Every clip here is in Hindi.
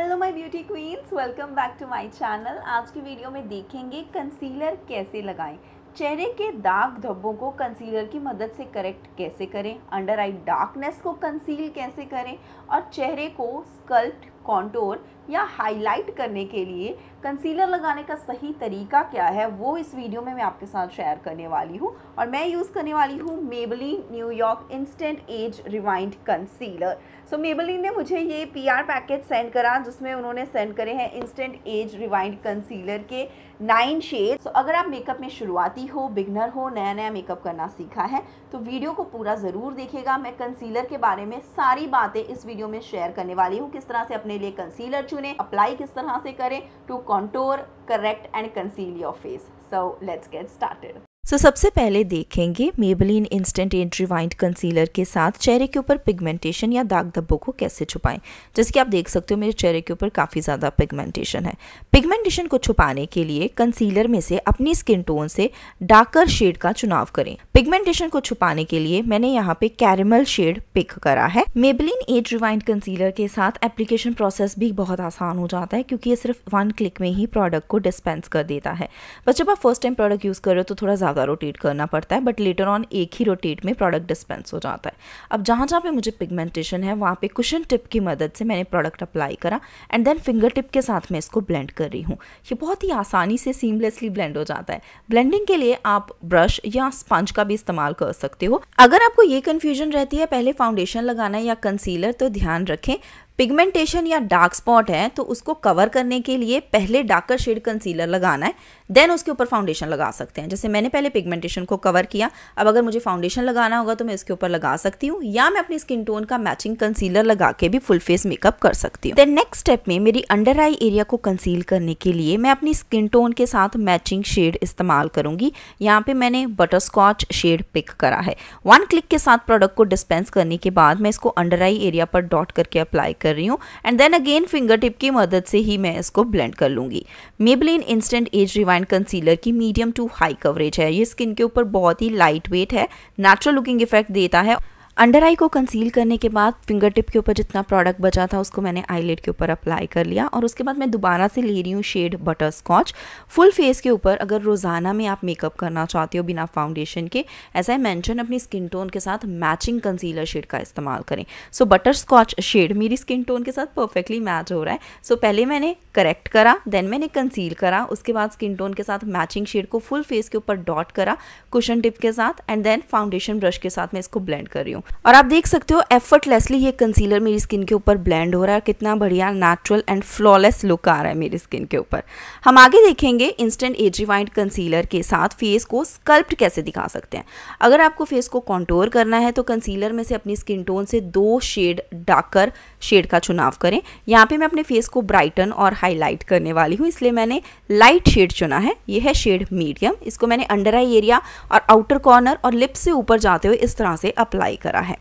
hello my beauty queens welcome back to my channel आज की वीडियो में देखेंगे कंसीलर कैसे लगाएं चेहरे के दाग धब्बों को कंसीलर की मदद से करेक्ट कैसे करें अंडर आई डार्कनेस को कंसील कैसे करें और चेहरे को स्कल्प्ट कॉन्टोर या हाईलाइट करने के लिए कंसीलर लगाने का सही तरीका क्या है वो इस वीडियो में मैं आपके साथ शेयर करने वाली हूँ और मैं यूज़ करने वाली हूँ Maybelline New York instant age rewind concealer so Maybelline ने मुझे ये पीआर पैकेट सेंड करा जिसमें उन्होंने सेंड करे हैं इंस्टेंट एज रिवाइंड कंसीलर के नाइन शेड सो अगर आप मेकअप में शुरुआती हो बिगनर हो नया नया मेकअप करना सीखा है तो वीडियो को पूरा ज़रूर देखेगा मैं कंसीलर के बारे में सारी बातें इस वीडियो में शेयर करने वाली हूँ किस तरह से अपने अपने लिए कंसीलर चुने अप्लाई किस तरह से करें to contour correct and conceal your face so let's get started so so, सबसे पहले देखेंगे Maybelline instant entry white concealer के साथ चेहरे के ऊपर पिगमेंटेशन या दाग धब्बों को कैसे छुपाएं जैसे कि आप देख सकते हो मेरे चेहरे के ऊपर काफ़ी ज़्यादा पिगमेंटेशन है पिगमेंटेशन को छुपाने के लिए कंसीलर में से अपनी स्किन टोन से डार्कर शेड का चुनाव करें पिगमेंटेशन को छुपाने के लिए मैंने यहाँ पे कैरेमल शेड पिक करा है मेबलिन एज रिवाइंड कंसीलर के साथ एप्लीकेशन प्रोसेस भी बहुत आसान हो जाता है क्योंकि ये सिर्फ वन क्लिक में ही प्रोडक्ट को डिस्पेंस कर देता है बस जब आप फर्स्ट टाइम प्रोडक्ट यूज़ कर रहे हो तो थोड़ा ज़्यादा ज़्यादा रोटेट करना पड़ता है बट लेटर ऑन एक ही रोटेट में प्रोडक्ट डिस्पेंस हो जाता है अब जहाँ जहाँ पे मुझे पिगमेंटेशन है वहाँ पे कुशन टिप की मदद से मैंने प्रोडक्ट अप्लाई करा एंड देन फिंगर टिप के साथ मैं इसको ब्लेंड कर रही हूँ ये बहुत ही आसानी से सीमलेसली ब्लेंड हो जाता है ब्लेंडिंग के लिए आप ब्रश या स्पंज का भी इस्तेमाल कर सकते हो अगर आपको ये कन्फ्यूजन रहती है पहले फाउंडेशन लगाना या कंसीलर तो ध्यान रखें पिगमेंटेशन या डार्क स्पॉट है तो उसको कवर करने के लिए पहले डार्कर शेड कंसीलर लगाना है देन उसके ऊपर फाउंडेशन लगा सकते हैं जैसे मैंने पहले पिगमेंटेशन को कवर किया अब अगर मुझे फाउंडेशन लगाना होगा तो मैं इसके ऊपर लगा सकती हूँ या मैं अपनी स्किन टोन का मैचिंग कंसीलर लगा के भी फुल फेस मेकअप कर सकती हूँ देन नेक्स्ट स्टेप में मेरी अंडर आई एरिया को कंसील करने के लिए मैं अपनी स्किन टोन के साथ मैचिंग शेड इस्तेमाल करूँगी यहाँ पे मैंने बटर स्कॉच शेड पिक करा है वन क्लिक के साथ प्रोडक्ट को डिस्पेंस करने के बाद मैं इसको अंडर आई एरिया पर डॉट करके अप्लाई कर कर रही हूँ and then again fingertip की मदद से ही मैं इसको ब्लेंड कर लूँगी Maybelline instant age rewind concealer की मीडियम टू हाई कवरेज है ये स्किन के ऊपर बहुत ही लाइट वेट है नेचुरल लुकिंग इफेक्ट देता है अंडर आई को कंसील करने के बाद फिंगर टिप के ऊपर जितना प्रोडक्ट बचा था उसको मैंने आईलेट के ऊपर अप्लाई कर लिया और उसके बाद मैं दोबारा से ले रही हूँ shade butterscotch full face के ऊपर अगर रोज़ाना में आप मेकअप करना चाहते हो बिना फाउंडेशन के एज आई मैंशन अपनी स्किन टोन के साथ मैचिंग कंसीलर शेड का इस्तेमाल करें सो बटर स्कॉच शेड मेरी स्किन टोन के साथ परफेक्टली मैच हो रहा है सो so, पहले मैंने करेक्ट करा देन मैंने कंसील करा उसके बाद स्किन टोन के साथ मैचिंग शेड को फुल फेस के ऊपर डॉट करा कुशन टिप के साथ एंड देन फाउंडेशन ब्रश के साथ मैं इसको ब्लेंड कर रही हूँ और आप देख सकते हो एफर्टलेसली ये कंसीलर मेरी स्किन के ऊपर ब्लेंड हो रहा है कितना बढ़िया नेचुरल एंड फ्लॉलेस लुक आ रहा है मेरी स्किन के ऊपर हम आगे देखेंगे इंस्टेंट एज रिवाइंड कंसीलर के साथ फेस को स्कल्प्ट कैसे दिखा सकते हैं अगर आपको फेस को कॉन्टोर करना है तो कंसीलर में से अपनी स्किन टोन से दो शेड डार्कर शेड का चुनाव करें यहाँ पे मैं अपने फेस को ब्राइटन और हाईलाइट करने वाली हूँ इसलिए मैंने लाइट शेड चुना है ये है शेड मीडियम इसको मैंने अंडर आई एरिया और आउटर कॉर्नर और लिप से ऊपर जाते हुए इस तरह से अप्लाई करा वगैरह है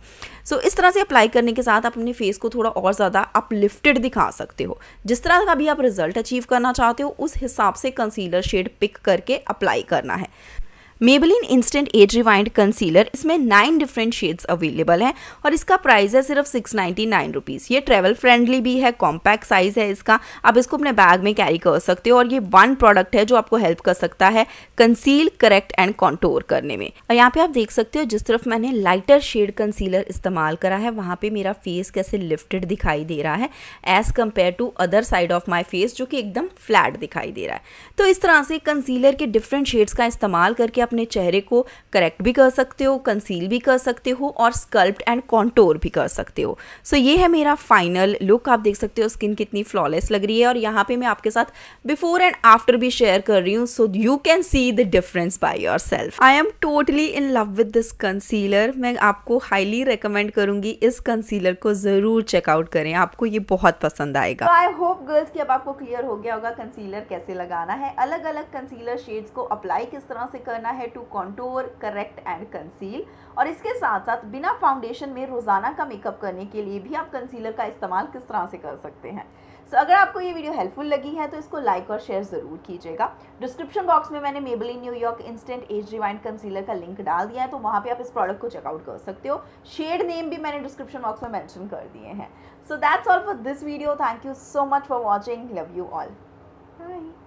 सो so, इस तरह से अप्लाई करने के साथ आप अपने फेस को थोड़ा और ज़्यादा अपलिफ्टेड दिखा सकते हो जिस तरह का भी आप रिजल्ट अचीव करना चाहते हो उस हिसाब से कंसीलर शेड पिक करके अप्लाई करना है Maybelline instant age rewind concealer इसमें नाइन डिफरेंट शेड्स अवेलेबल हैं और इसका प्राइस है सिर्फ सिक्स नाइन्टी नाइन रुपीज़ ये ट्रेवल फ्रेंडली भी है कॉम्पैक्ट साइज़ है इसका आप इसको अपने बैग में कैरी कर सकते हो और ये वन प्रोडक्ट है जो आपको हेल्प कर सकता है कंसील करेक्ट एंड कॉन्टोर करने में और यहाँ पे आप देख सकते हो जिस तरफ मैंने लाइटर शेड कंसीलर इस्तेमाल करा है वहाँ पर मेरा फेस कैसे लिफ्टेड दिखाई दे रहा है as compare to other side of my face जो कि एकदम फ्लैट दिखाई दे रहा है तो इस तरह से कंसीलर के डिफरेंट शेड्स का इस्तेमाल करके अपने चेहरे को करेक्ट भी कर सकते हो कंसील भी कर सकते हो और स्कल्प्ट एंड कॉन्टोर भी कर सकते हो सो so, ये है मेरा फाइनल लुक आप देख सकते हो स्किन कितनी फ्लॉलेस लग रही है और यहाँ पे मैं आपके साथ बिफोर एंड आफ्टर भी शेयर कर रही हूँ so you can see the difference by yourself I am totally in love with this concealer मैं आपको हाईली रिकमेंड करूंगी इस कंसीलर को ज़रूर चेकआउट करें आपको ये बहुत पसंद आएगा आई होप गर्ल्स की अब आपको क्लियर हो गया होगा कंसीलर कैसे लगाना है अलग अलग कंसीलर शेड्स को अप्लाई किस तरह से करना है to contour correct and conceal और इसके साथ साथ बिना फाउंडेशन में रोज़ाना का मेकअप करने के लिए भी आप कंसीलर का इस्तेमाल किस तरह से कर सकते हैं सो so, अगर आपको ये वीडियो हेल्पफुल लगी है तो इसको लाइक और शेयर ज़रूर कीजिएगा डिस्क्रिप्शन बॉक्स में मैंने Maybelline New York instant age rewind concealer का लिंक डाल दिया है तो वहाँ पे आप इस प्रोडक्ट को चेकआउट कर सकते हो शेड नेम भी मैंने डिस्क्रिप्शन बॉक्स में मैंशन कर दिए हैं so that's all for this video thank you so much for watching love you all bye